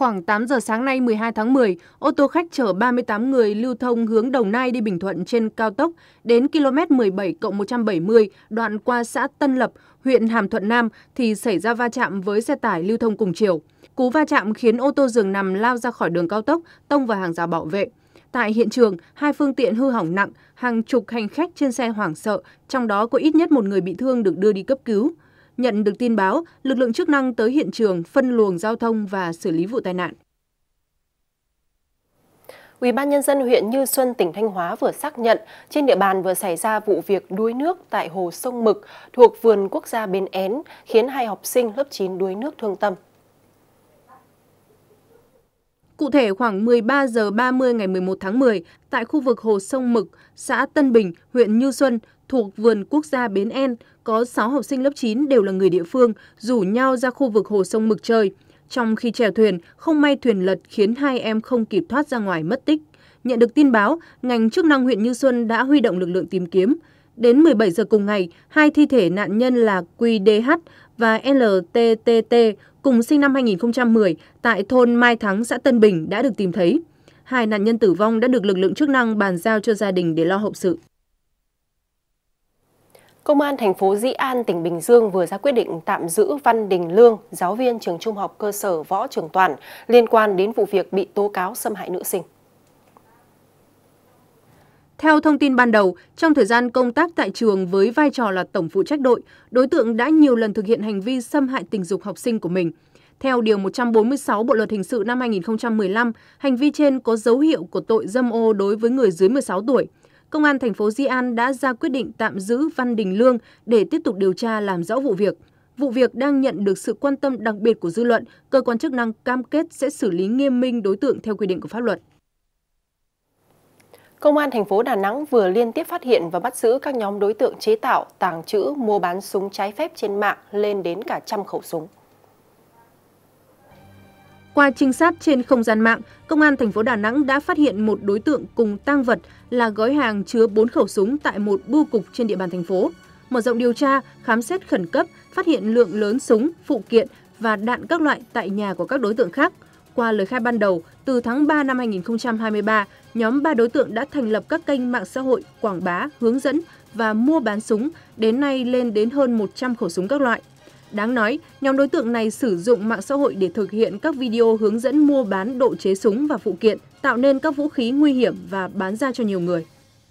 Khoảng 8 giờ sáng nay 12 tháng 10, ô tô khách chở 38 người lưu thông hướng Đồng Nai đi Bình Thuận trên cao tốc đến km 17 170 đoạn qua xã Tân Lập, huyện Hàm Thuận Nam thì xảy ra va chạm với xe tải lưu thông cùng chiều. Cú va chạm khiến ô tô giường nằm lao ra khỏi đường cao tốc, tông vào hàng rào bảo vệ. Tại hiện trường, hai phương tiện hư hỏng nặng, hàng chục hành khách trên xe hoảng sợ, trong đó có ít nhất một người bị thương được đưa đi cấp cứu. Nhận được tin báo, lực lượng chức năng tới hiện trường phân luồng giao thông và xử lý vụ tai nạn. Ủy ban nhân dân huyện Như Xuân, tỉnh Thanh Hóa vừa xác nhận trên địa bàn vừa xảy ra vụ việc đuối nước tại hồ sông Mực thuộc vườn quốc gia Bến Én, khiến hai học sinh lớp 9 đuối nước thương tâm. Cụ thể khoảng 13 giờ 30 ngày 11 tháng 10, tại khu vực hồ sông Mực, xã Tân Bình, huyện Như Xuân, thuộc vườn quốc gia Bến En có 6 học sinh lớp 9 đều là người địa phương rủ nhau ra khu vực hồ sông Mực chơi. Trong khi chèo thuyền, không may thuyền lật khiến hai em không kịp thoát ra ngoài mất tích. Nhận được tin báo, ngành chức năng huyện Như Xuân đã huy động lực lượng tìm kiếm. Đến 17 giờ cùng ngày, hai thi thể nạn nhân là QDH và LTTT cùng sinh năm 2010 tại thôn Mai Thắng, xã Tân Bình đã được tìm thấy. Hai nạn nhân tử vong đã được lực lượng chức năng bàn giao cho gia đình để lo hậu sự. Công an thành phố Dĩ An, tỉnh Bình Dương vừa ra quyết định tạm giữ Văn Đình Lương, giáo viên trường trung học cơ sở Võ Trường Toàn liên quan đến vụ việc bị tố cáo xâm hại nữ sinh. Theo thông tin ban đầu, trong thời gian công tác tại trường với vai trò là tổng phụ trách đội, đối tượng đã nhiều lần thực hiện hành vi xâm hại tình dục học sinh của mình. Theo Điều 146 Bộ Luật Hình sự năm 2015, hành vi trên có dấu hiệu của tội dâm ô đối với người dưới 16 tuổi – Công an thành phố Di An đã ra quyết định tạm giữ Văn Đình Lương để tiếp tục điều tra làm rõ vụ việc. Vụ việc đang nhận được sự quan tâm đặc biệt của dư luận, cơ quan chức năng cam kết sẽ xử lý nghiêm minh đối tượng theo quy định của pháp luật. Công an thành phố Đà Nẵng vừa liên tiếp phát hiện và bắt giữ các nhóm đối tượng chế tạo, tàng trữ, mua bán súng trái phép trên mạng lên đến cả trăm khẩu súng. Qua trinh sát trên không gian mạng, Công an thành phố Đà Nẵng đã phát hiện một đối tượng cùng tang vật là gói hàng chứa 4 khẩu súng tại một bưu cục trên địa bàn thành phố. Mở rộng điều tra, khám xét khẩn cấp, phát hiện lượng lớn súng, phụ kiện và đạn các loại tại nhà của các đối tượng khác. Qua lời khai ban đầu, từ tháng 3 năm 2023, nhóm 3 đối tượng đã thành lập các kênh mạng xã hội quảng bá, hướng dẫn và mua bán súng, đến nay lên đến hơn 100 khẩu súng các loại. Đáng nói, nhóm đối tượng này sử dụng mạng xã hội để thực hiện các video hướng dẫn mua bán độ chế súng và phụ kiện, tạo nên các vũ khí nguy hiểm và bán ra cho nhiều người.